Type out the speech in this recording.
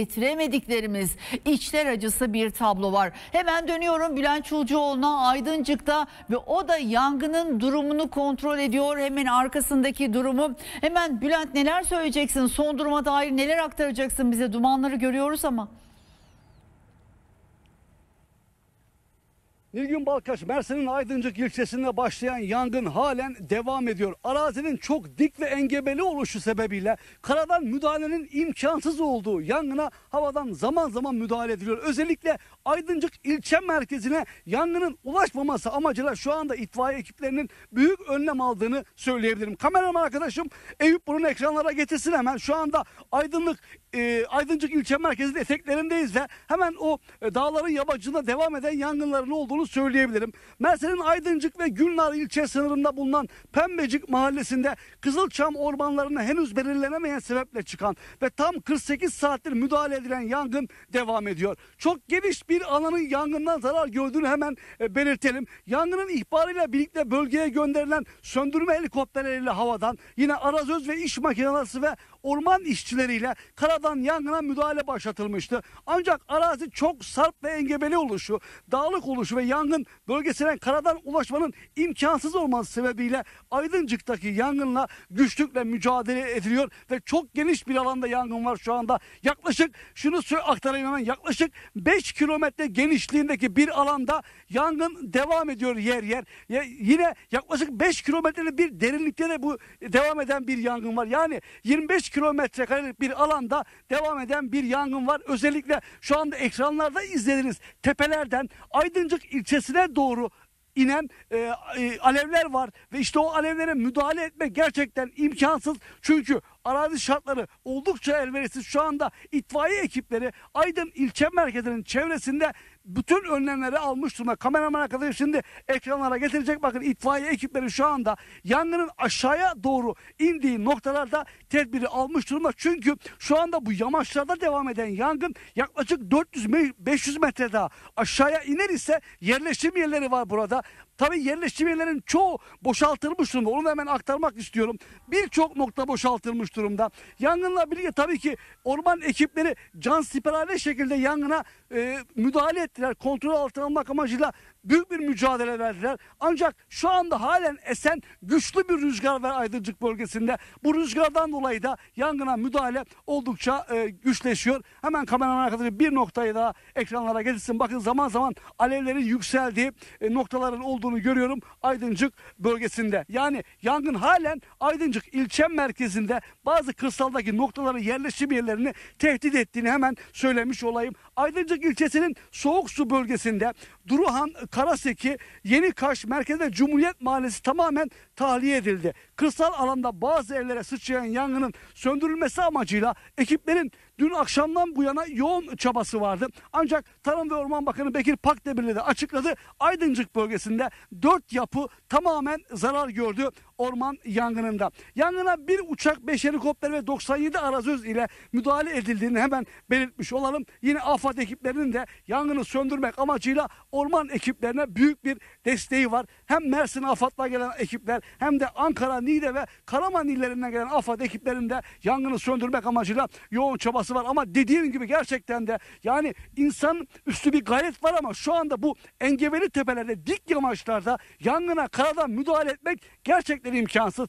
getiremediklerimiz içler acısı bir tablo var. Hemen dönüyorum Bülent Çulcuoğlu'na Aydıncık'ta ve o da yangının durumunu kontrol ediyor. Hemen arkasındaki durumu. Hemen Bülent neler söyleyeceksin? Son duruma dair neler aktaracaksın bize? Dumanları görüyoruz ama. Nilgün Balkaş, Mersin'in Aydıncık ilçesinde başlayan yangın halen devam ediyor. Arazinin çok dik ve engebeli oluşu sebebiyle karadan müdahalenin imkansız olduğu yangına havadan zaman zaman müdahale ediliyor. Özellikle Aydıncık ilçe merkezine yangının ulaşmaması amacıyla şu anda itfaiye ekiplerinin büyük önlem aldığını söyleyebilirim. Kameraman arkadaşım Eyüp bunun ekranlara getirsin hemen. Şu anda Aydınlık e, Aydıncık ilçe merkezinin eteklerindeyiz ve hemen o e, dağların yabacında devam eden yangınların olduğu olduğunu söyleyebilirim. Mersin'in Aydıncık ve Gülnar ilçe sınırında bulunan Pembecik mahallesinde Kızılçam ormanlarına henüz belirlenemeyen sebeple çıkan ve tam 48 saattir müdahale edilen yangın devam ediyor. Çok geniş bir alanın yangından zarar gördüğünü hemen e, belirtelim. Yangının ihbarıyla birlikte bölgeye gönderilen söndürme helikopterleriyle havadan yine arazöz ve iş makinesi ve orman işçileriyle karadan yangına müdahale başlatılmıştı. Ancak arazi çok sarp ve engebeli oluşu, dağlık oluşu ve yangın bölgesine karadan ulaşmanın imkansız olması sebebiyle Aydıncık'taki yangınla güçlükle mücadele ediliyor ve çok geniş bir alanda yangın var şu anda. Yaklaşık şunu aktarayım hemen yaklaşık 5 kilometre genişliğindeki bir alanda yangın devam ediyor yer yer. Ya, yine yaklaşık 5 kilometrelik bir derinlikte de bu devam eden bir yangın var. Yani 25 kilometre karelik bir alanda devam eden bir yangın var. Özellikle şu anda ekranlarda izlediniz. Tepelerden Aydıncık ilçesine doğru inen e, e, alevler var ve işte o alevlere müdahale etmek gerçekten imkansız. Çünkü arazi şartları oldukça elverişsiz. Şu anda itfaiye ekipleri Aydın ilçe merkezinin çevresinde bütün önlemleri almış durumda. Kameraman arkadaşım şimdi ekranlara getirecek. Bakın itfaiye ekipleri şu anda yangının aşağıya doğru indiği noktalarda tedbiri almış durumda. Çünkü şu anda bu yamaçlarda devam eden yangın yaklaşık 400-500 metre daha aşağıya iner ise yerleşim yerleri var burada. Tabii yerleşim yerlerinin çoğu boşaltılmış durumda. Onu da hemen aktarmak istiyorum. Birçok nokta boşaltılmış durumda. Yangınla birlikte tabii ki orman ekipleri can siperhane şekilde yangına e, müdahale etti ettiler. Kontrol altına almak amacıyla büyük bir mücadele verdiler. Ancak şu anda halen esen güçlü bir rüzgar var Aydınlık bölgesinde. Bu rüzgardan dolayı da yangına müdahale oldukça e, güçleşiyor. Hemen kameranın arkasında bir noktayı daha ekranlara getirsin. Bakın zaman zaman alevlerin yükseldiği e, noktaların olduğunu görüyorum Aydıncık bölgesinde. Yani yangın halen Aydıncık ilçe merkezinde bazı kırsaldaki noktaların yerleşim yerlerini tehdit ettiğini hemen söylemiş olayım. Aydıncık ilçesinin soğuk Aksu bölgesinde Duruhan, Karaseki, Yeni Kaş, Merkezde Cumhuriyet Mahallesi tamamen tahliye edildi kırsal alanda bazı evlere sıçrayan yangının söndürülmesi amacıyla ekiplerin dün akşamdan bu yana yoğun çabası vardı. Ancak Tarım ve Orman Bakanı Bekir Pakdemirli de açıkladı. Aydıncık bölgesinde dört yapı tamamen zarar gördü orman yangınında. Yangına bir uçak, beş helikopter ve 97 arazöz ile müdahale edildiğini hemen belirtmiş olalım. Yine AFAD ekiplerinin de yangını söndürmek amacıyla orman ekiplerine büyük bir desteği var. Hem Mersin AFAD'la gelen ekipler hem de Ankara Niğde ve Karaman illerinden gelen AFAD ekiplerinde yangını söndürmek amacıyla yoğun çabası var. Ama dediğim gibi gerçekten de yani insan üstü bir gayret var ama şu anda bu engebeli tepelerde dik yamaçlarda yangına karadan müdahale etmek gerçekten imkansız.